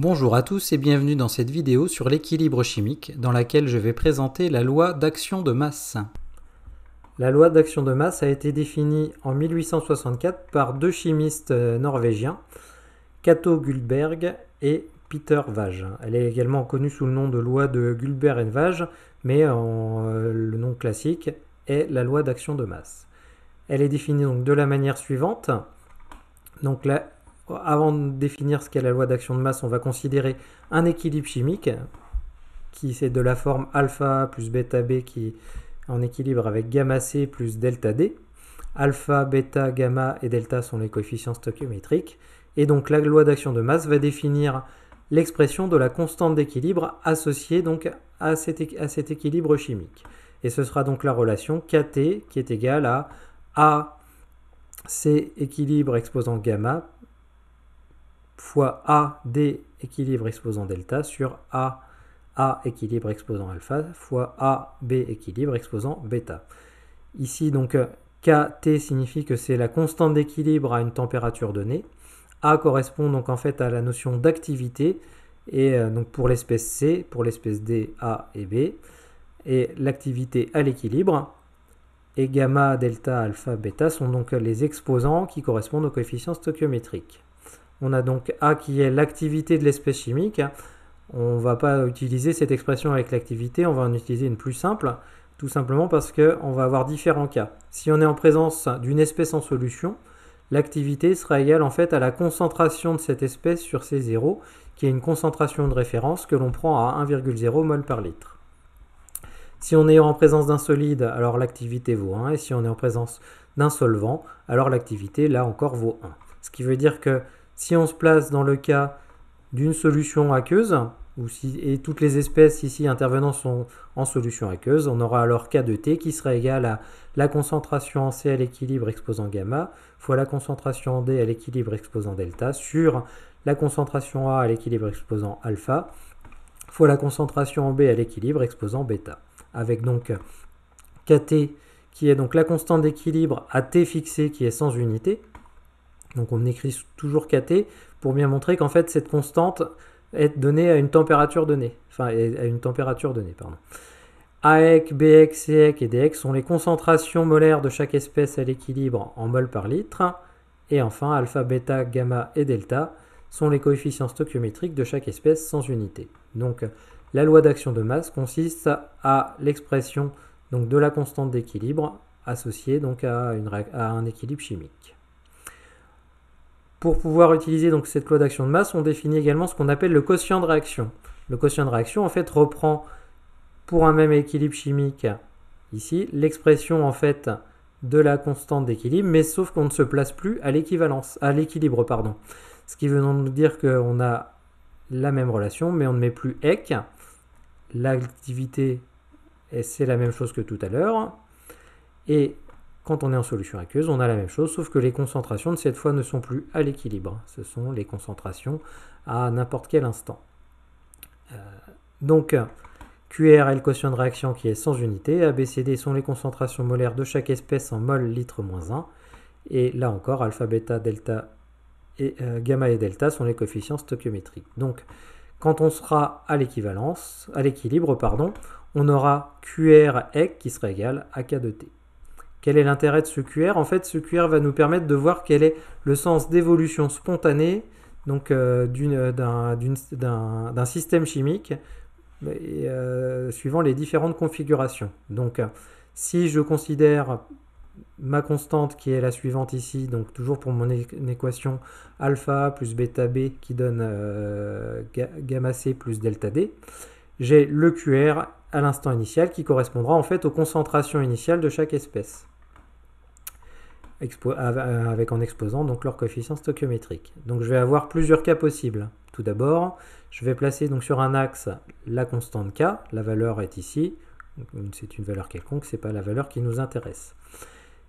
Bonjour à tous et bienvenue dans cette vidéo sur l'équilibre chimique dans laquelle je vais présenter la loi d'action de masse. La loi d'action de masse a été définie en 1864 par deux chimistes euh, norvégiens, kato Gulberg et Peter Vage. Elle est également connue sous le nom de loi de gulberg et Vage, mais euh, euh, le nom classique est la loi d'action de masse. Elle est définie donc de la manière suivante. Donc la avant de définir ce qu'est la loi d'action de masse, on va considérer un équilibre chimique, qui c'est de la forme alpha plus bêta B qui est en équilibre avec gamma C plus delta D. Alpha, bêta, gamma et delta sont les coefficients stoichiométriques. Et donc la loi d'action de masse va définir l'expression de la constante d'équilibre associée donc à cet, équilibre chimique. Et ce sera donc la relation Kt qui est égale à A équilibre exposant gamma fois A D équilibre exposant delta sur A A équilibre exposant alpha fois A B équilibre exposant bêta. Ici donc KT signifie que c'est la constante d'équilibre à une température donnée. A correspond donc en fait à la notion d'activité et euh, donc pour l'espèce C, pour l'espèce D, A et B et l'activité à l'équilibre et gamma, delta, alpha, bêta sont donc les exposants qui correspondent aux coefficients stoichiométriques. On a donc A qui est l'activité de l'espèce chimique. On ne va pas utiliser cette expression avec l'activité, on va en utiliser une plus simple, tout simplement parce qu'on va avoir différents cas. Si on est en présence d'une espèce en solution, l'activité sera égale en fait à la concentration de cette espèce sur c 0 qui est une concentration de référence que l'on prend à 1,0 mol par litre. Si on est en présence d'un solide, alors l'activité vaut 1, et si on est en présence d'un solvant, alors l'activité, là encore, vaut 1. Ce qui veut dire que si on se place dans le cas d'une solution aqueuse, et toutes les espèces ici intervenant sont en solution aqueuse, on aura alors K de T qui sera égal à la concentration en C à l'équilibre exposant gamma fois la concentration en D à l'équilibre exposant delta sur la concentration A à l'équilibre exposant alpha fois la concentration en B à l'équilibre exposant bêta. Avec donc KT qui est donc la constante d'équilibre à T fixé qui est sans unité, donc on écrit toujours kT pour bien montrer qu'en fait cette constante est donnée à une température donnée. Enfin, à une température donnée, pardon. AEC, BEC, CEC et dX sont les concentrations molaires de chaque espèce à l'équilibre en mol par litre. Et enfin, alpha, bêta, gamma et delta sont les coefficients stoichiométriques de chaque espèce sans unité. Donc la loi d'action de masse consiste à l'expression de la constante d'équilibre associée donc, à un équilibre chimique. Pour pouvoir utiliser donc cette loi d'action de masse, on définit également ce qu'on appelle le quotient de réaction. Le quotient de réaction en fait reprend pour un même équilibre chimique ici l'expression en fait de la constante d'équilibre, mais sauf qu'on ne se place plus à l'équivalence, à l'équilibre pardon. Ce qui veut donc dire qu'on a la même relation, mais on ne met plus EC. L'activité, c'est la même chose que tout à l'heure. Et quand on est en solution aqueuse, on a la même chose, sauf que les concentrations de cette fois ne sont plus à l'équilibre. Hein. Ce sont les concentrations à n'importe quel instant. Euh, donc, QR est le quotient de réaction qui est sans unité. ABCD sont les concentrations molaires de chaque espèce en mol litre moins 1. Et là encore, alpha, beta, delta et euh, gamma et delta sont les coefficients stoichiométriques. Donc, quand on sera à l'équivalence, à l'équilibre, pardon, on aura QR e, qui sera égal à K de T. Quel est l'intérêt de ce QR En fait, ce QR va nous permettre de voir quel est le sens d'évolution spontanée donc euh, d'un système chimique euh, suivant les différentes configurations. Donc, si je considère ma constante qui est la suivante ici, donc toujours pour mon équation alpha plus bêta b qui donne euh, gamma c plus delta d, j'ai le QR à l'instant initial qui correspondra en fait aux concentrations initiales de chaque espèce euh, avec en exposant donc leur coefficient stoichiométrique. Donc je vais avoir plusieurs cas possibles. Tout d'abord, je vais placer donc sur un axe la constante k, la valeur est ici, c'est une valeur quelconque, ce n'est pas la valeur qui nous intéresse.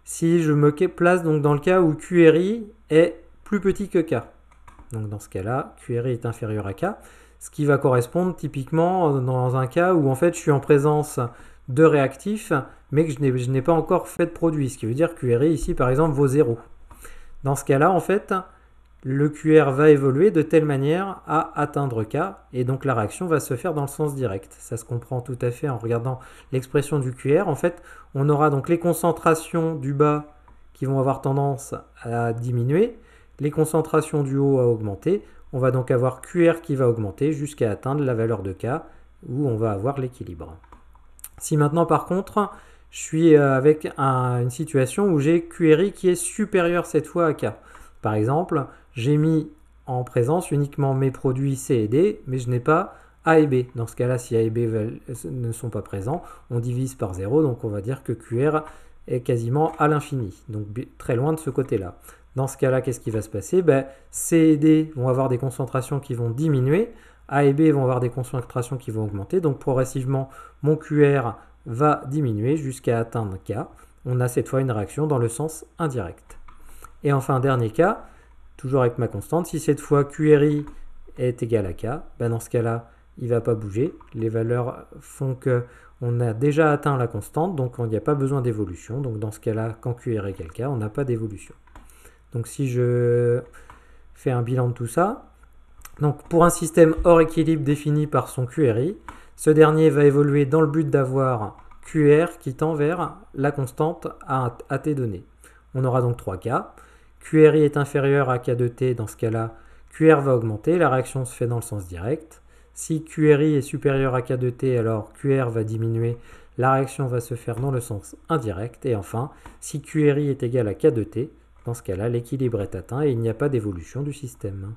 Si je me place donc dans le cas où QRI est plus petit que k, donc dans ce cas-là, QRI est inférieur à k, ce qui va correspondre typiquement euh, dans un cas où en fait je suis en présence de réactifs, mais que je n'ai pas encore fait de produit, ce qui veut dire que QRI ici par exemple vaut 0. Dans ce cas-là, en fait, le QR va évoluer de telle manière à atteindre K, et donc la réaction va se faire dans le sens direct. Ça se comprend tout à fait en regardant l'expression du QR. En fait, on aura donc les concentrations du bas qui vont avoir tendance à diminuer, les concentrations du haut à augmenter. On va donc avoir QR qui va augmenter jusqu'à atteindre la valeur de K où on va avoir l'équilibre. Si maintenant par contre je suis euh, avec une situation où j'ai QRI qui est supérieur cette fois à K. Par exemple, j'ai mis en présence uniquement mes produits C et D, mais je n'ai pas A et B. Dans ce cas-là, si A et B ne sont pas présents, on divise par 0, donc on va dire que QR est quasiment à l'infini, donc très loin de ce côté-là. Dans ce cas-là, qu'est-ce qui va se passer ben, C et D vont avoir des concentrations qui vont diminuer, A et B vont avoir des concentrations qui vont augmenter, donc progressivement, mon QR va diminuer jusqu'à atteindre K. On a cette fois une réaction dans le sens indirect. Et enfin, dernier cas, toujours avec ma constante, si cette fois QRI est égal à K, ben dans ce cas-là, il ne va pas bouger. Les valeurs font que on a déjà atteint la constante, donc il n'y a pas besoin d'évolution. Donc dans ce cas-là, quand QR est égal K, on n'a pas d'évolution. Donc si je fais un bilan de tout ça, donc pour un système hors équilibre défini par son QRI, ce dernier va évoluer dans le but d'avoir QR qui tend vers la constante à, t donné. On aura donc trois cas. QRI est inférieur à K2T dans ce cas-là, QR va augmenter, la réaction se fait dans le sens direct. Si QRI est supérieur à K2T, alors QR va diminuer, la réaction va se faire dans le sens indirect. Et enfin, si QRI est égal à K2T, dans ce cas-là, l'équilibre est atteint et il n'y a pas d'évolution du système.